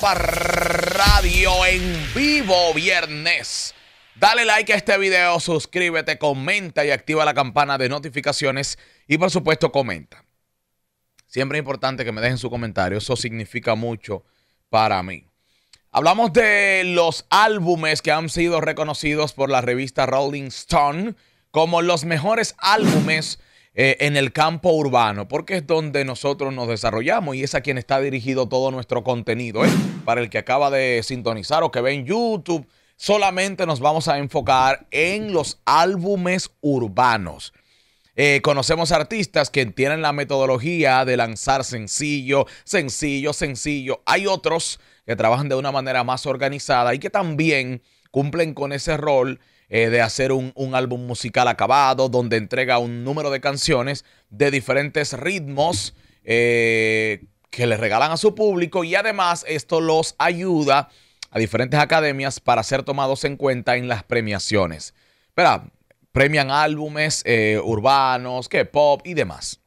para Radio en vivo viernes. Dale like a este video, suscríbete, comenta y activa la campana de notificaciones y por supuesto comenta. Siempre es importante que me dejen su comentario, eso significa mucho para mí. Hablamos de los álbumes que han sido reconocidos por la revista Rolling Stone como los mejores álbumes eh, en el campo urbano, porque es donde nosotros nos desarrollamos y es a quien está dirigido todo nuestro contenido. ¿eh? Para el que acaba de sintonizar o que ve en YouTube, solamente nos vamos a enfocar en los álbumes urbanos. Eh, conocemos artistas que tienen la metodología de lanzar sencillo, sencillo, sencillo. Hay otros que trabajan de una manera más organizada y que también cumplen con ese rol eh, de hacer un, álbum musical acabado, donde entrega un número de canciones de diferentes ritmos eh, que le regalan a su público y además esto los ayuda a diferentes academias para ser tomados en cuenta en las premiaciones. Pero premian álbumes eh, urbanos, que pop y demás.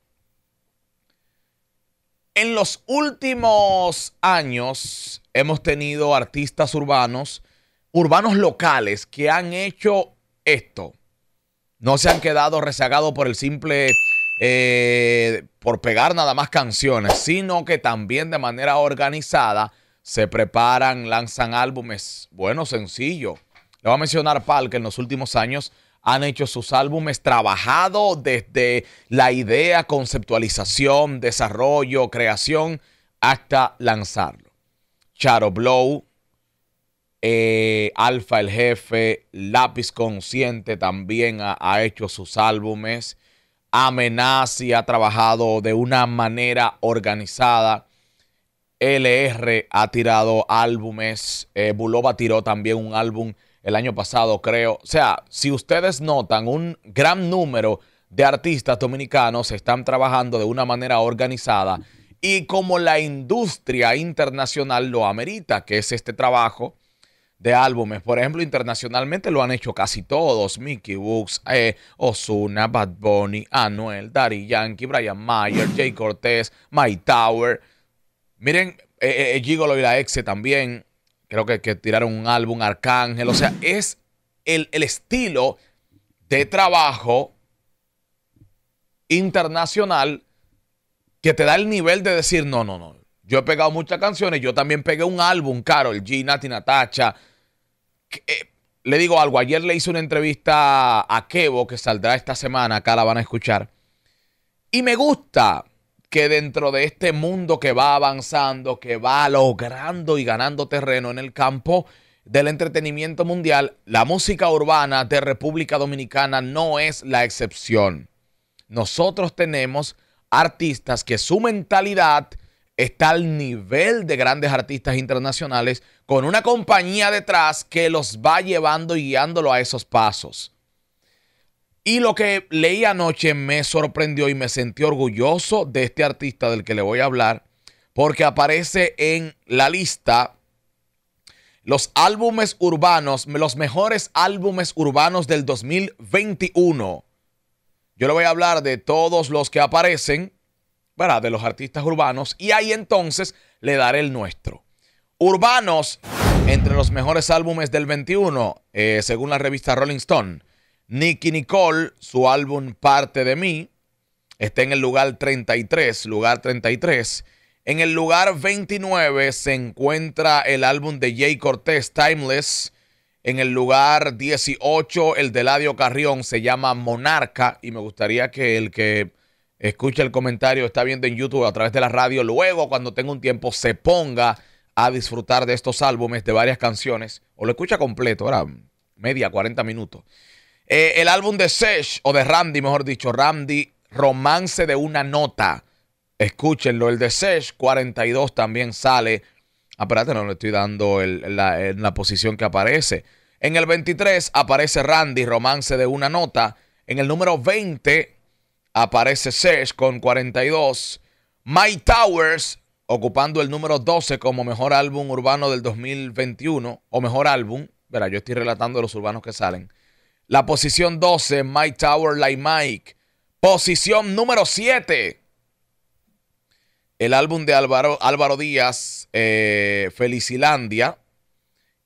En los últimos años hemos tenido artistas urbanos urbanos locales que han hecho esto no se han quedado rezagados por el simple, eh, por pegar nada más canciones, sino que también de manera organizada se preparan, lanzan álbumes, bueno, sencillo. Le voy a mencionar Pal que en los últimos años han hecho sus álbumes trabajado desde la idea, conceptualización, desarrollo, creación, hasta lanzarlo. Charo Blow, eh, Alfa el Jefe, Lápiz Consciente también ha, hecho sus álbumes. Amenazi ha trabajado de una manera organizada. LR ha tirado álbumes. Eh, Buloba tiró también un álbum el año pasado, creo. O sea, si ustedes notan, un gran número de artistas dominicanos están trabajando de una manera organizada y como la industria internacional lo amerita, que es este trabajo de álbumes. Por ejemplo, internacionalmente lo han hecho casi todos. Mickey Books, Osuna, eh, Ozuna, Bad Bunny, Anuel, Daddy Yankee, Brian Mayer, Jay Cortez, My Tower. Miren, eh, eh, eh, Gigolo y la Exe también. Creo que, que, tiraron un álbum, Arcángel. O sea, es el, el estilo de trabajo internacional que te da el nivel de decir, no, no, no, yo he pegado muchas canciones, yo también pegué un álbum, el G, Nati Natacha, eh, le digo algo, ayer le hice una entrevista a Kevo, que saldrá esta semana, acá la van a escuchar. Y me gusta que dentro de este mundo que va avanzando, que va logrando y ganando terreno en el campo del entretenimiento mundial, la música urbana de República Dominicana no es la excepción. Nosotros tenemos artistas que su mentalidad está al nivel de grandes artistas internacionales con una compañía detrás que los va llevando y guiándolo a esos pasos. Y lo que leí anoche me sorprendió y me sentí orgulloso de este artista del que le voy a hablar, porque aparece en la lista los álbumes urbanos, los mejores álbumes urbanos del 2021. Yo le voy a hablar de todos los que aparecen de los artistas urbanos y ahí entonces le daré el nuestro. Urbanos, entre los mejores álbumes del 21, eh, según la revista Rolling Stone. Nicky Nicole, su álbum Parte de mí, está en el lugar 33, lugar 33. En el lugar 29 se encuentra el álbum de Jay Cortés, Timeless. En el lugar 18, el de Ladio Carrión se llama Monarca. Y me gustaría que el que Escucha el comentario, está viendo en YouTube a través de la radio, luego cuando tenga un tiempo se ponga a disfrutar de estos álbumes, de varias canciones, o lo escucha completo, ahora media, 40 minutos. Eh, el álbum de Sesh, o de Randy, mejor dicho, Randy, Romance de una Nota. Escúchenlo, el de Sesh 42 también sale. Ah, no le estoy dando la posición que aparece. En el 23 aparece Randy, Romance de una Nota. En el número 20 aparece Sesh con 42. My Towers ocupando el número 12 como mejor álbum urbano del 2021 o mejor álbum. Verá, yo estoy relatando los urbanos que salen. La posición 12, My Tower Like Mike. Posición número 7. El álbum de Álvaro, Álvaro Díaz, eh, Felicilandia.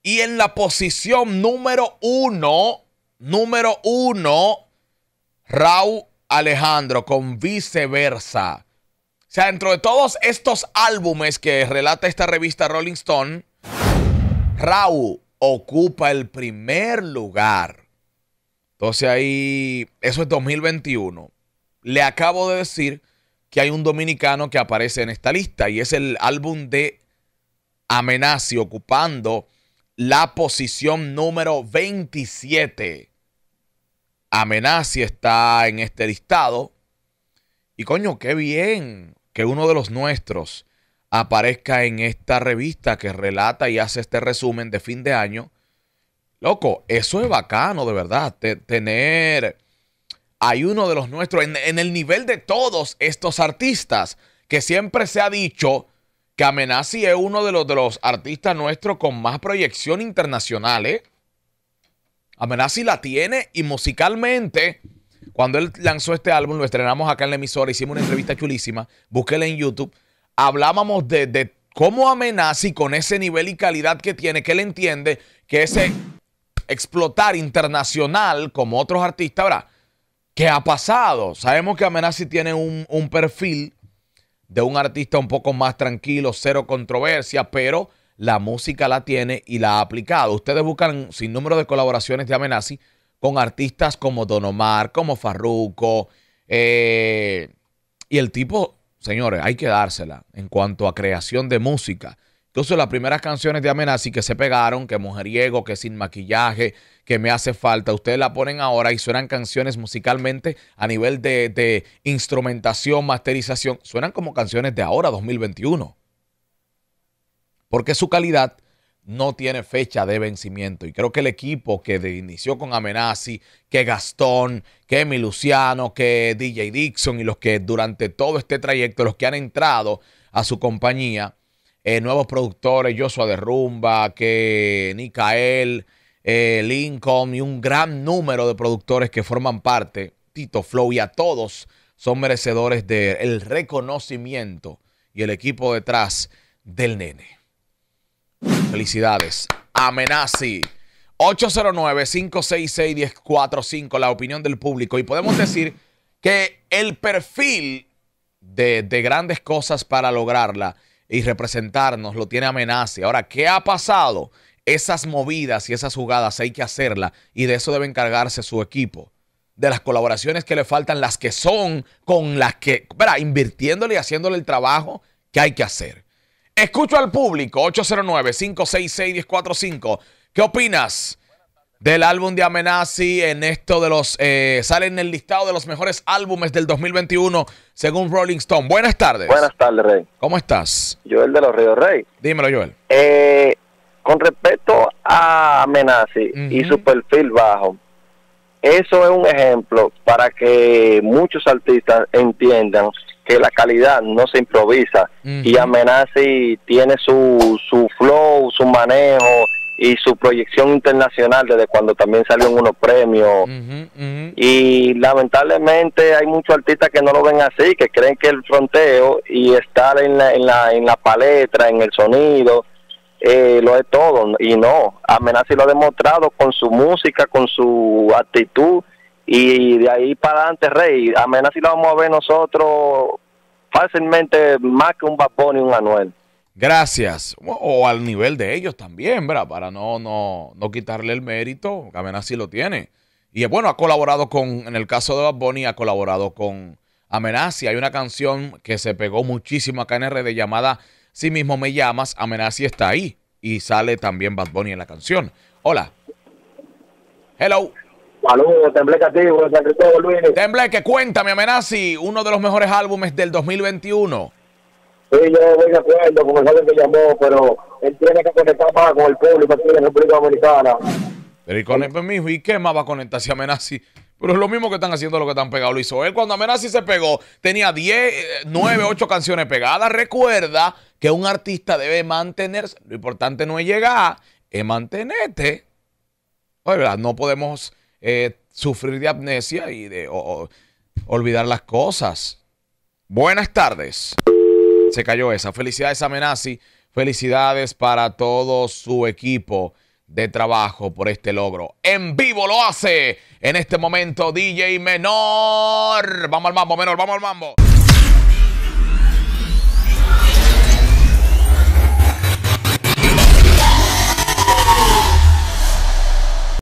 Y en la posición número 1, número 1, Raúl Alejandro con viceversa. O sea, dentro de todos estos álbumes que relata esta revista Rolling Stone, Raúl ocupa el primer lugar. Entonces ahí, eso es 2021. Le acabo de decir que hay un dominicano que aparece en esta lista y es el álbum de Amenazi ocupando la posición número 27. Amenazi está en este listado. Y coño, qué bien que uno de los nuestros aparezca en esta revista que relata y hace este resumen de fin de año. Loco, eso es bacano, de verdad. tener. Hay uno de los nuestros en, el nivel de todos estos artistas, que siempre se ha dicho que Amenazi es uno de los, de los artistas nuestros con más proyección internacional, ¿eh? Amenazi la tiene y musicalmente, cuando él lanzó este álbum, lo estrenamos acá en la emisora, hicimos una entrevista chulísima, búsquela en YouTube, hablábamos de, de cómo Amenazi con ese nivel y calidad que tiene, que él entiende que ese explotar internacional como otros artistas, ahora, ¿qué ha pasado? Sabemos que Amenazi tiene un, un perfil de un artista un poco más tranquilo, cero controversia, pero la música la tiene y la ha aplicado. Ustedes buscan sin número de colaboraciones de Amenazi con artistas como Don Omar, como Farruco. Eh, y el tipo, señores, hay que dársela en cuanto a creación de música. Entonces, las primeras canciones de Amenazi que se pegaron, que Mujeriego, que Sin Maquillaje, que Me Hace Falta, ustedes la ponen ahora y suenan canciones musicalmente a nivel de, de instrumentación, masterización, suenan como canciones de ahora, 2021 porque su calidad no tiene fecha de vencimiento. Y creo que el equipo que inició con Amenazi, que Gastón, que Emi Luciano, que DJ Dixon y los que durante todo este trayecto, los que han entrado a su compañía, eh, nuevos productores, Joshua de Rumba, que Nicael, eh, Lincoln y un gran número de productores que forman parte, Tito Flow y a todos son merecedores del reconocimiento y el equipo detrás del nene. Felicidades. Amenazi. 809-566-1045, la opinión del público. Y podemos decir que el perfil de, grandes cosas para lograrla y representarnos lo tiene Amenazi. Ahora, ¿qué ha pasado? Esas movidas y esas jugadas hay que hacerlas y de eso debe encargarse su equipo. De las colaboraciones que le faltan, las que son, con las que, invirtiéndole y haciéndole el trabajo que hay que hacer. Escucho al público, 809-566-1045. ¿Qué opinas del álbum de Amenazi en esto de los... Eh, sale en el listado de los mejores álbumes del 2021 según Rolling Stone? Buenas tardes. Buenas tardes, Rey. ¿Cómo estás? Joel de los Ríos Rey. Dímelo, Joel. Eh, con respecto a Amenazi y su perfil bajo, eso es un ejemplo para que muchos artistas entiendan que la calidad no se improvisa y Amenazi tiene su, su flow, su manejo y su proyección internacional desde cuando también salió en unos premios. Y lamentablemente hay muchos artistas que no lo ven así, que creen que el fronteo y estar en la, en la, en la palestra, en el sonido, eh, lo es todo. Y no, Amenazi lo ha demostrado con su música, con su actitud y de ahí para adelante Rey, amenazi lo vamos a ver nosotros fácilmente más que un Bad Bunny, un Anuel. Gracias. O, al nivel de ellos también, Para no, no, no quitarle el mérito, que lo tiene. Y bueno, ha colaborado con, en el caso de Bad Bunny, ha colaborado con Amenazi. Hay una canción que se pegó muchísimo acá en de llamada Si mismo me llamas, Amenazi está ahí. Y sale también Bad Bunny en la canción. Hola. Hello. Saludos, Tembleque a San Cristóbal, Luis. Tembleque, cuéntame, Amenazi, uno de los mejores álbumes del 2021. Sí, yo voy de acuerdo con el que llamó, pero él tiene que conectar más con el público aquí en la República Dominicana. Pero y con el pues, ¿y qué más va a conectar si Amenazi? Pero es lo mismo que están haciendo lo que están pegados. Lo hizo él. Cuando Amenazi se pegó, tenía 10, 9, 8 canciones pegadas. Recuerda que un artista debe mantenerse. Lo importante no es llegar, es mantenerte. Oye, ¿verdad? No podemos eh, sufrir de amnesia y de olvidar las cosas. Buenas tardes. Se cayó esa. Felicidades a Menasi. Felicidades para todo su equipo de trabajo por este logro. En vivo lo hace en este momento DJ Menor. Vamos al mambo, Menor, vamos al mambo.